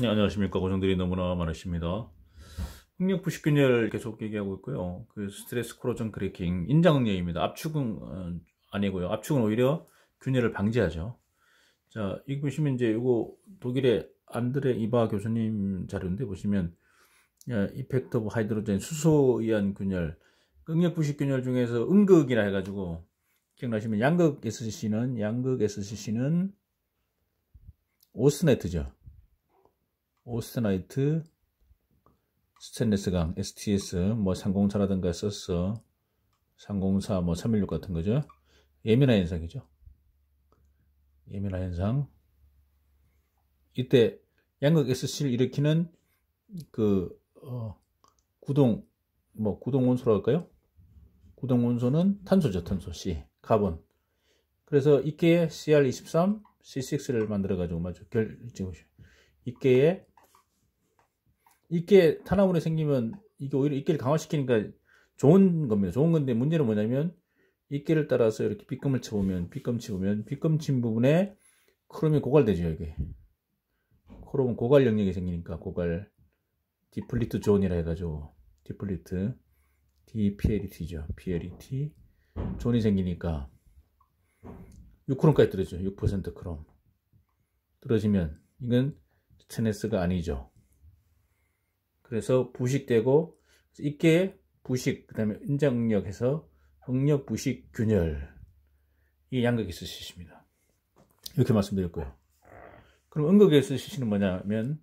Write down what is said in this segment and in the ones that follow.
네, 안녕하십니까. 고정들이 너무나 많으십니다. 흑력부 식균열 계속 얘기하고 있고요. 그 스트레스 코로전 크래킹, 인장응력입니다. 압축은 어, 아니고요. 압축은 오히려 균열을 방지하죠. 자, 이거 보시면 이제 이거 독일의 안드레 이바 교수님 자료인데 보시면 어, 이펙트 오브 하이드로젠 수소이 의한 균열, 응력부식 균열 중에서 음극이라 해가지고 기억나시면 양극 SCC는 양극 SCC는 오스네트죠. 오스테나이트, 스테인레스강, STS, 뭐 304라든가 썼어. 304, 뭐 316 같은 거죠. 예민화 현상이죠. 예민화 현상. 이때 양극 SC를 일으키는 그 어, 구동 뭐 구동 원소라고 할까요? 구동 원소는 탄소죠, 탄소 C, 가본 그래서 이케의 CR23, C6를 만들어 가지고 맞죠. 결 지금 이케의 이게 탄화물이 생기면 이게 오히려 입기를 강화시키니까 좋은 겁니다. 좋은 건데 문제는 뭐냐면 입기를 따라서 이렇게 빗금을 쳐보면 빗금 치보면 빗금 친 부분에 크롬이 고갈되죠 이게 크롬은 고갈 영역이 생기니까 고갈 디플리트 존이라 해가지고 디플리트 DPLET죠 PLET 존이 생기니까 6크롬까지 떨어지죠 6% 크롬 떨어지면 이건 스테네스가 아니죠 그래서 부식되고 이게 부식 그 다음에 인장력에서 응력 부식 균열 이 양극에 쓰십니다 이렇게 말씀드렸고요 그럼 응극에 쓰시는 뭐냐면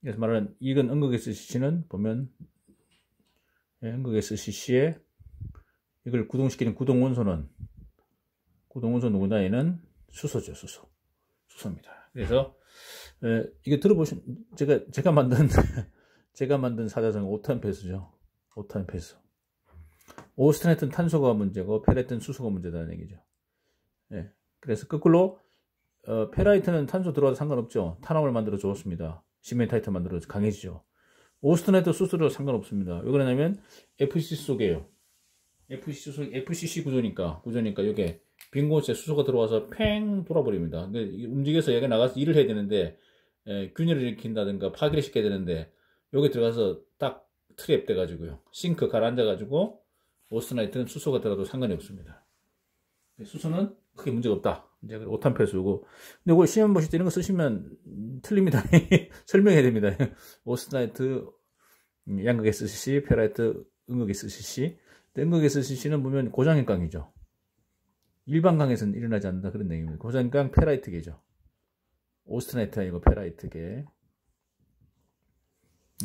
그래서 말하는 이건 응극에 쓰시는 보면 예, 응극에 쓰시시에 이걸 구동시키는 구동원소는 구동원소 누구나 얘는 수소죠 수소 수소입니다 그래서 에, 예, 이게 들어보신 제가 제가 만든 제가 만든 사자성이 5탄 배수죠. 5탄 배수. 오스트레튼 탄소가 문제고 페레튼 수소가 문제다는 얘기죠. 예. 그래서 거꾸로 어, 페라이트는 탄소 들어와도 상관없죠. 탄화물 만들어 주었습니다. 시멘타이트 만들어 강해지죠. 오스트레트 수소도 상관없습니다. 왜 그러냐면 FC 속에요. FC 속 FCC 구조니까 구조니까 이게 빈 곳에 수소가 들어와서 팽 돌아버립니다. 움직여서 여기 나가서 일을 해야 되는데 에, 예, 균열을 일으킨다든가 파괴를 시켜야 되는데 여기 들어가서 딱 트랩 돼가지고요. 싱크 가라앉아가지고 오스나이트는 수소가 들어도 상관이 없습니다. 네, 수소는 크게 문제가 없다. 이제 5탄 폐수고. 근데 이거 시험 보실 때 이런 거 쓰시면 틀립니다. 설명해야 됩니다. 오스나이트 양극 SCC, 페라이트 음극 SCC. 음극 SCC는 보면 고장핵강이죠. 일반 강에서는 일어나지 않는다 그런 내용입니다 고장핵강 페라이트계죠. 오스나이트 아니고 페라이트계.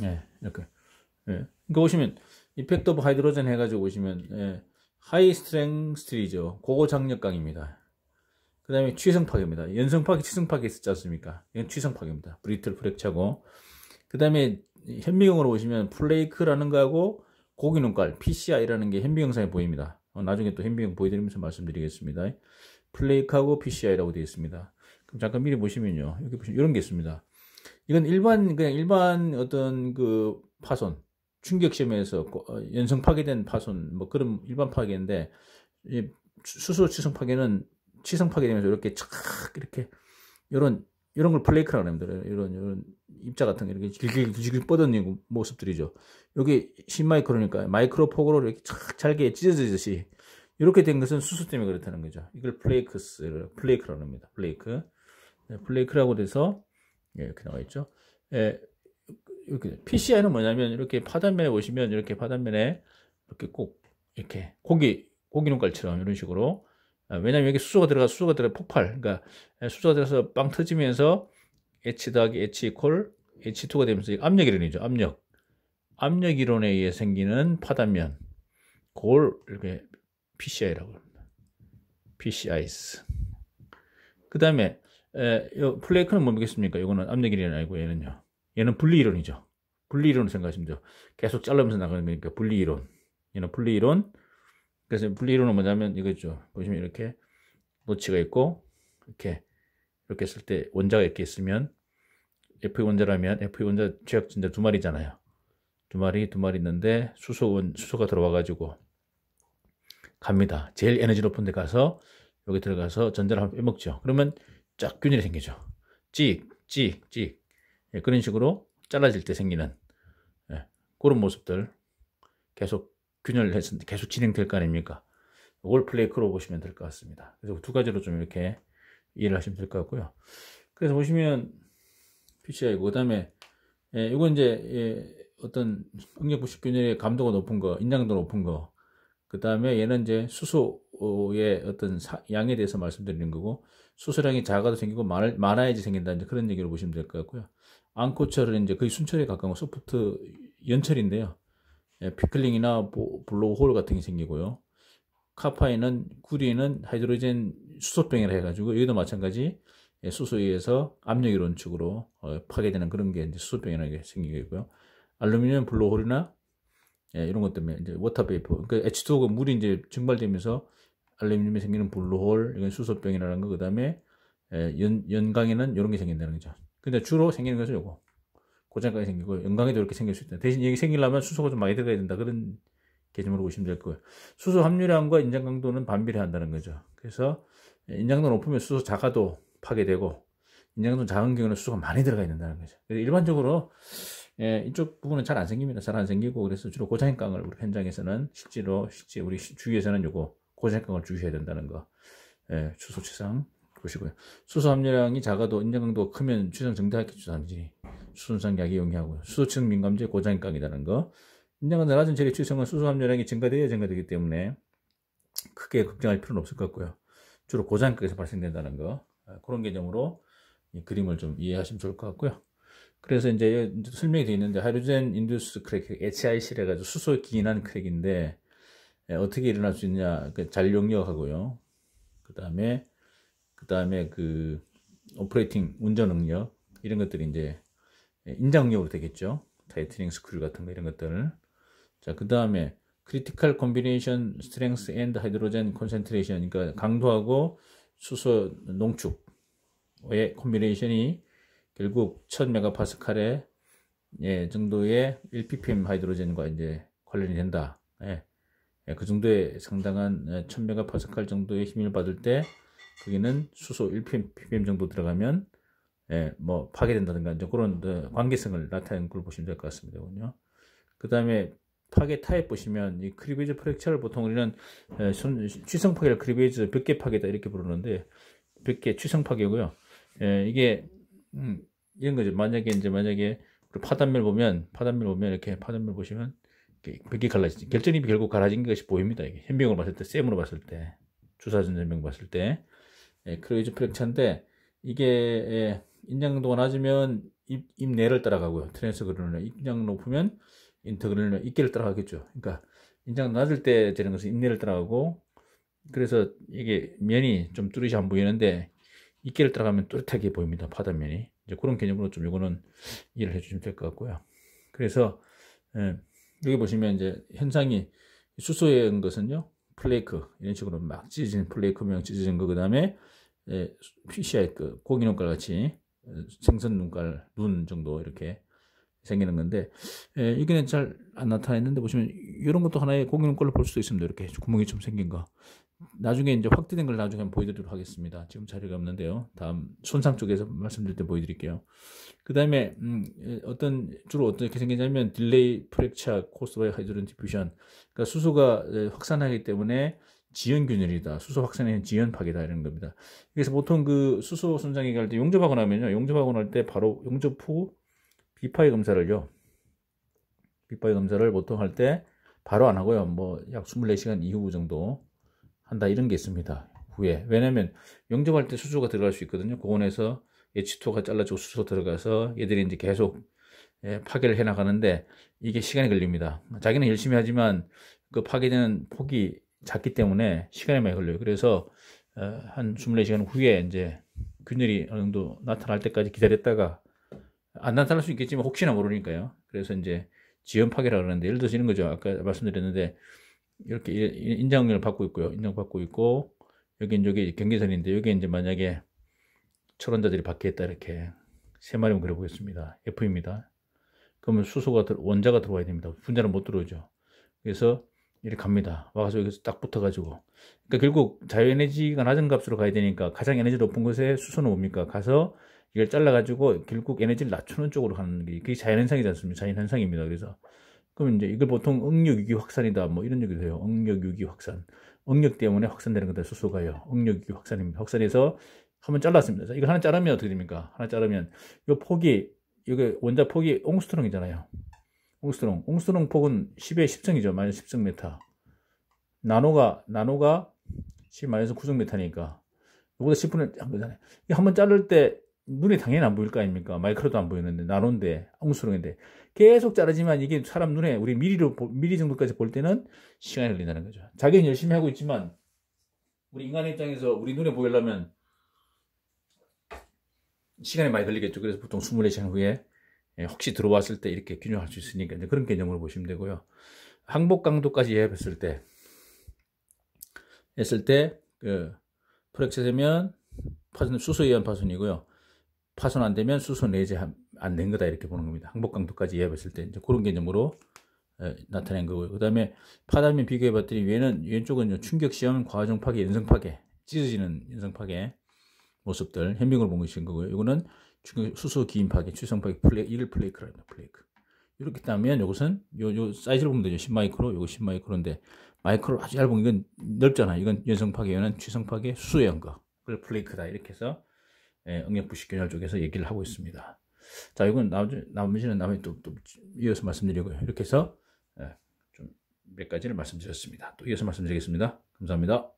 예, 이렇게. 예. 그러니까 오시면 이펙트 오브 하이드로젠 해가지고 보시면 예. 하이 스트렝 스트리죠 고고 장력강입니다. 그 다음에 취성파괴입니다. 연성파괴, 취성파괴 있었지 않습니까? 이건 취성파괴입니다. 브리틀 프렉차고그 다음에 현미경으로 보시면 플레이크라는 거하고 고기눈깔, PCI라는 게 현미경상에 보입니다. 어, 나중에 또 현미경 보여드리면서 말씀드리겠습니다. 플레이크하고 PCI라고 되어 있습니다. 그럼 잠깐 미리 보시면요. 여기 보시면 이런 게 있습니다. 이건 일반 그냥 일반 어떤 그 파손 충격 시험에서 어, 연성 파괴된 파손 뭐 그런 일반 파괴인데 이 수소 치성 파괴는 치성 파괴되면서 이렇게 착 이렇게 이런 이런 걸 플레이크라고 합니다. 이런 이런 입자 같은 게 이렇게 길게 길게 뻗어내는 모습들이죠. 여기 10마이크로니까 마이크로 폭으로 이렇게 착 잘게 찢어지듯이 이렇게 된 것은 수소 때문에 그렇다는 거죠. 이걸 플레이크스 플레이크라고 합니다. 플레이크 네, 플레이크라고 돼서 예, 이렇게 나와 있죠. 예, 이렇게 PCI는 뭐냐면 이렇게 파단면에 보시면 이렇게 파단면에 이렇게 꼭 이렇게 고기 고기 눈깔처럼 이런 식으로 아, 왜냐면 여기 수소가 들어가 수소가 들어 폭발 그러니까 예, 수소가 들어서 빵 터지면서 H 더하기 H 콜 H2가 되면서 압력 이론이죠 압력 압력 이론에 의해 생기는 파단면 그걸 이렇게 PCI라고 합니다 PCIs 그 다음에 에, 플레이크는 뭡니까? 뭐 이거는 압력이론이 아니고 얘는요. 얘는 분리이론이죠. 분리이론을 생각하시면 돼요. 계속 잘르면서 나가는 거니까 분리이론. 얘는 분리이론. 그래서 분리이론은 뭐냐면 이거죠. 보시면 이렇게 노치가 있고 이렇게 이렇게 쓸 때 원자가 이렇게 있으면 F2 원자라면 F2 원자 최약 진짜 두 마리잖아요. 두 마리 두 마리 있는데 수소원 수소가 들어와 가지고 갑니다. 제일 에너지 높은 데 가서 여기 들어가서 전자를 한번 빼먹죠. 그러면 쫙 균일이 생기죠. 찍, 찍, 찍. 예, 그런 식으로 잘라질 때 생기는 예, 그런 모습들 계속 균열해서 계속 진행될 거 아닙니까? 월 플레이크로 보시면 될 것 같습니다. 그래서 두 가지로 좀 이렇게 이해를 하시면 될 것 같고요. 그래서 보시면 PCI고 그다음에 예, 이건 이제 예, 어떤 응력 부식 균열의 감도가 높은 거, 인장도 높은 거그 다음에 얘는 이제 수소의 어떤 양에 대해서 말씀드리는 거고 수소량이 작아도 생기고 많, 아야지 생긴다 이제 그런 얘기를 보시면 될 것 같고요. 앙코철은 이제 거의 순철에 가까운 소프트 연철인데요. 예, 피클링이나 블로홀 우 같은 게 생기고요. 카파인은 구리는 하이드로젠 수소병이라 해가지고 여기도 마찬가지 예, 수소에 의해서 압력 이론측으로 어, 파괴되는 그런 게 이제 수소병이라는 게 생기고요. 알루미늄 블로홀이나 우 예, 이런 것 때문에 이제 워터 베이퍼. 그러니까 H2O가 물이 이제 증발되면서 알루미늄이 생기는 블루홀, 이건 수소병이라는 거, 그 다음에 예, 연, 연강에는 이런 게 생긴다는 거죠. 근데 주로 생기는 것은 요거. 고장까지 생기고, 연강에도 이렇게 생길 수 있다. 대신 여기 생기려면 수소가 좀 많이 들어가야 된다. 그런 개념으로 보시면 될 거예요. 수소 함유량과 인장 강도는 반비례 한다는 거죠. 그래서 인장도 높으면 수소 작아도 파괴되고, 인장도 작은 경우는 수소가 많이 들어가야 된다는 거죠. 일반적으로 예, 이쪽 부분은 잘 안 생깁니다. 잘 안 생기고 그래서 주로 고장인강을 우리 현장에서는 실제로 실제 우리 주위에서는 요거 고장인강을 주의해야 된다는 거. 예, 주소 취상 보시고요. 수소 함유량이 작아도 인장강도 크면 취상 증대학교 주산지 수순상 약이 용이하고요. 수소층 민감제 고장인강이라는 거. 인장강 낮은 체리 취성은 수소 함유량이 증가되어야 증가되기 때문에 크게 걱정할 필요는 없을 것 같고요. 주로 고장인강에서 발생된다는 거. 아, 그런 개념으로 이 그림을 좀 이해하시면 좋을 것 같고요. 그래서 이제 설명이 되어 있는데 하이드젠 인듀스 크랙, HIC를 해가지고 수소 기인한 크랙인데 예, 어떻게 일어날 수 있냐 그 잔용력하고요. 그 다음에 그 다음에 그 오퍼레이팅 운전 능력 이런 것들이 이제 예, 인장력으로 되겠죠. 타이트닝 스크류 같은 거 이런 것들을 자 그 다음에 크리티컬 콤비네이션 스트렝스 앤드 하이드로젠 콘센트레이션 그러니까 강도하고 수소 농축의 콤비네이션이 결국 1000메가파스칼의 예, 정도의 1ppm 하이드로젠과 이제 관련이 된다. 예. 예그 정도의 상당한 예, 1000메가파스칼 정도의 힘을 받을 때 거기는 수소 1ppm 정도 들어가면 예, 뭐 파괴된다든가 이제 그런 어, 관계성을 나타낸 걸 보시면 될 것 같습니다. 그 다음에 파괴 타입 보시면 이 크리베이즈 프랙처를 보통 우리는 예, 취성 파괴를 크리베이즈 벽개 파괴다 이렇게 부르는데 벽개 취성 파괴고요. 예, 이게 음, 이런 거죠. 만약에 이제 만약에 파단면 보면 파단면 보면 이렇게 파단면 보시면 이렇게 갈라지 결정입이 결국 갈라진 것이 보입니다. 이게 현병으로 봤을 때, 쌤으로 봤을 때, 주사전 현병 봤을 때, 예, 크로이즈 프랙차인데 이게 예, 인장도가 낮으면 입, 입내를 따라가고요. 트랜스그르은 입장 높으면 인터그르은 입계를 따라가겠죠. 그러니까 인장 낮을 때 되는 것은 입내를 따라가고 그래서 이게 면이 좀 뚜렷이 안 보이는데 이끼를 따라가면 뚜렷하게 보입니다. 바다면이. 이제 그런 개념으로 좀 이거는 이해를 해주시면 될 것 같고요. 그래서, 예, 여기 보시면 이제 현상이 수소에 의한 것은요, 플레이크, 이런 식으로 막 찢어진 플레이크 명 찢어진 거, 그 다음에, 예, 피시아의 그 고기 눈깔 같이 예, 생선 눈깔, 눈 정도 이렇게 생기는 건데, 예, 여기는 잘 안 나타나있는데 보시면 이런 것도 하나의 고기 눈깔로 볼 수도 있습니다. 이렇게 구멍이 좀 생긴 거. 나중에 이제 확대된 걸 나중에 보여드리도록 하겠습니다. 지금 자료가 없는데요. 다음 손상 쪽에서 말씀드릴 때 보여드릴게요. 그 다음에 음, 어떤 주로 어떻게 생기냐면 딜레이 프랙차 코스 바이 하이드론 디퓨션 그러니까 수소가 확산하기 때문에 지연 균열이다. 수소 확산에는 지연 파괴다 이런 겁니다. 그래서 보통 그 수소 손상이 갈 때 용접하고 나면요. 용접하고 날 때 바로 용접 후 비파이 검사를요. 비파이 검사를 보통 할 때 바로 안 하고요. 뭐 약 24시간 이후 정도 한다 이런 게 있습니다. 후에 왜냐면 영접할 때 수소가 들어갈 수 있거든요. 고온에서 h 토가 잘라지고 수소 들어가서 얘들이 이제 계속 예, 파괴를 해 나가는데 이게 시간이 걸립니다. 자기는 열심히 하지만 그 파괴되는 폭이 작기 때문에 시간이 많이 걸려요. 그래서 어, 한 24시간 후에 이제 균열이 어느 정도 나타날 때까지 기다렸다가 안 나타날 수 있겠지만 혹시나 모르니까요. 그래서 이제 지연 파괴라 그러는데 예를 들어 지는 거죠. 아까 말씀드렸는데 이렇게 인정을 받고 있고요. 인정받고 있고 여기 여기 경계선인데 여기 이제 만약에 철원자들이 밖에 있다 이렇게 세 마리만 그려보겠습니다. F입니다. 그러면 수소가 원자가 들어와야 됩니다. 분자는 못 들어오죠. 그래서 이렇게 갑니다. 와서 여기서 딱 붙어가지고. 그러니까 결국 자유에너지가 낮은 값으로 가야 되니까 가장 에너지 높은 곳에 수소는 옵니까? 가서 이걸 잘라가지고 결국 에너지를 낮추는 쪽으로 가는 게 그게 자연현상이지 않습니까? 자연현상입니다. 그래서 그러면 이제 이걸 보통 응력 유기 확산이다 뭐 이런 얘기도 해요. 응력 유기 확산. 응력 때문에 확산되는 건데 수소가요. 응력 유기 확산입니다. 확산해서 한번 잘랐습니다. 이거 하나 자르면 어떻게 됩니까? 하나 자르면 이 폭이 이게 원자 폭이 옹스트롱이잖아요. 옹스트롱. 옹스트롱 폭은 10의 10승이죠. 마이너스 10승 메타. 나노가 나노가 10 마이너스 9승 메타니까 이거보다 10분의 한 거잖아요. 이 한번 자를 때 눈에 당연히 안 보일 거 아닙니까? 마이크로도 안 보이는데, 나노인데, 엉수렁인데. 계속 자르지만 이게 사람 눈에 우리 미리로, 미리 정도까지 볼 때는 시간이 걸린다는 거죠. 자기는 열심히 하고 있지만, 우리 인간의 입장에서 우리 눈에 보이려면 시간이 많이 걸리겠죠. 그래서 보통 24시간 후에 예, 혹시 들어왔을 때 이렇게 균형할 수 있으니까 이제 그런 개념으로 보시면 되고요. 항복 강도까지 예약했을 때, 했을 때, 그, 프렉스되면 파손, 수소이온 파손이고요. 파손 안 되면 수소 내재 안 된 거다 이렇게 보는 겁니다. 항복강도까지 이해했을 때 이제 그런 개념으로 에, 나타낸 거고요. 그 다음에 파다면 비교해 봤더니 위는 왼쪽은 충격 시험, 과정 파괴, 연성 파괴, 찢어지는 연성 파괴 모습들 현미으로 보신 거고요. 이거는 충격 수소 기인 파괴, 추성 파괴, 플레이 이를 플레이크라 합니다. 플레이크. 이렇게 따면 이것은 요, 요 사이즈를 보면 되죠. 10 마이크로, 요거 10 마이크로인데 마이크로 아주 얇은 이건 넓잖아. 이건 연성 파괴, 이는추성 파괴, 수의 연거. 그걸 플레이크다 이렇게 해서 예, 응역부식균열 쪽에서 얘기를 하고 있습니다. 자, 이건 나머지, 는나머 또, 또 이어서 말씀드리고요. 이렇게 해서 예, 좀몇 가지를 말씀드렸습니다. 또 이어서 말씀드리겠습니다. 감사합니다.